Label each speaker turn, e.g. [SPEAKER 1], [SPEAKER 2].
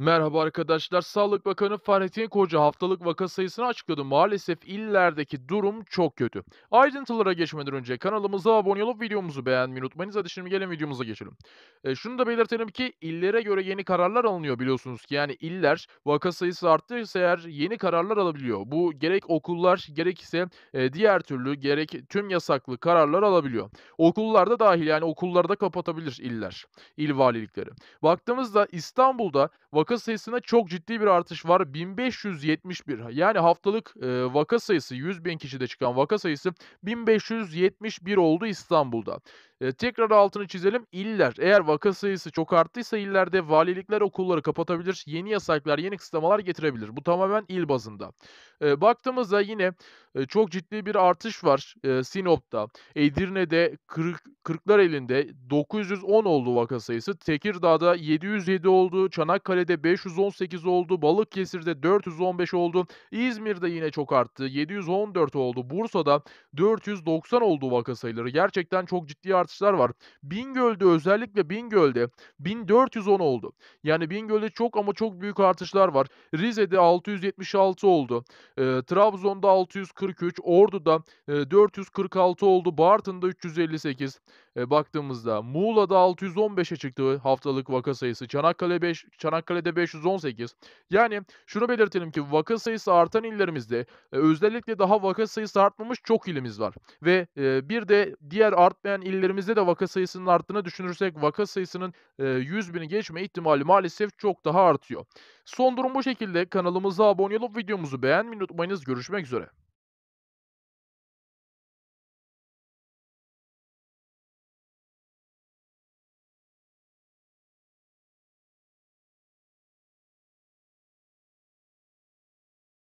[SPEAKER 1] Merhaba arkadaşlar. Sağlık Bakanı Fahrettin Koca haftalık vaka sayısını açıkladı. Maalesef illerdeki durum çok kötü. Ayrıntılara geçmeden önce kanalımıza abone olup videomuzu beğenmeyi unutmayınız. Hadi şimdi gelin videomuza geçelim. E, şunu da belirtelim ki illere göre yeni kararlar alınıyor biliyorsunuz ki. Yani iller vaka sayısı arttıysa eğer yeni kararlar alabiliyor. Bu gerek okullar gerekse e, diğer türlü gerek tüm yasaklı kararlar alabiliyor. Okullarda dahil yani okullarda kapatabilir iller, il valilikleri. Baktığımızda İstanbul'da vaka vaka sayısına çok ciddi bir artış var. 1571 yani haftalık e, vaka sayısı 100 bin kişide çıkan vaka sayısı 1571 oldu İstanbul'da. E, tekrar altını çizelim. İller eğer vaka sayısı çok arttıysa illerde valilikler okulları kapatabilir. Yeni yasaklar, yeni kısıtlamalar getirebilir. Bu tamamen il bazında. E, baktığımızda yine e, çok ciddi bir artış var e, Sinop'ta. Edirne'de 40 40'lar elinde 910 oldu vaka sayısı. Tekirdağ'da 707 oldu. Çanakkale'de 518 oldu. Balıkesir'de 415 oldu. İzmir'de yine çok arttı. 714 oldu. Bursa'da 490 oldu vaka sayıları. Gerçekten çok ciddi artış artışlar var. Bingöl'de özellikle Bingöl'de 1410 oldu. Yani Bingöl'de çok ama çok büyük artışlar var. Rize'de 676 oldu. E, Trabzon'da 643, Ordu'da e, 446 oldu. Bartın'da 358 e, baktığımızda. Muğla'da 615'e çıktı haftalık vaka sayısı. Çanakkale 5, Çanakkale'de 518. Yani şunu belirtelim ki vaka sayısı artan illerimizde e, özellikle daha vaka sayısı artmamış çok ilimiz var. Ve e, bir de diğer artmayan illerimiz Ülkemizde de vaka sayısının arttığını düşünürsek vaka sayısının 100 bini geçme ihtimali maalesef çok daha artıyor. Son durum bu şekilde. Kanalımıza abone olup videomuzu beğenmeyi unutmayınız. Görüşmek üzere.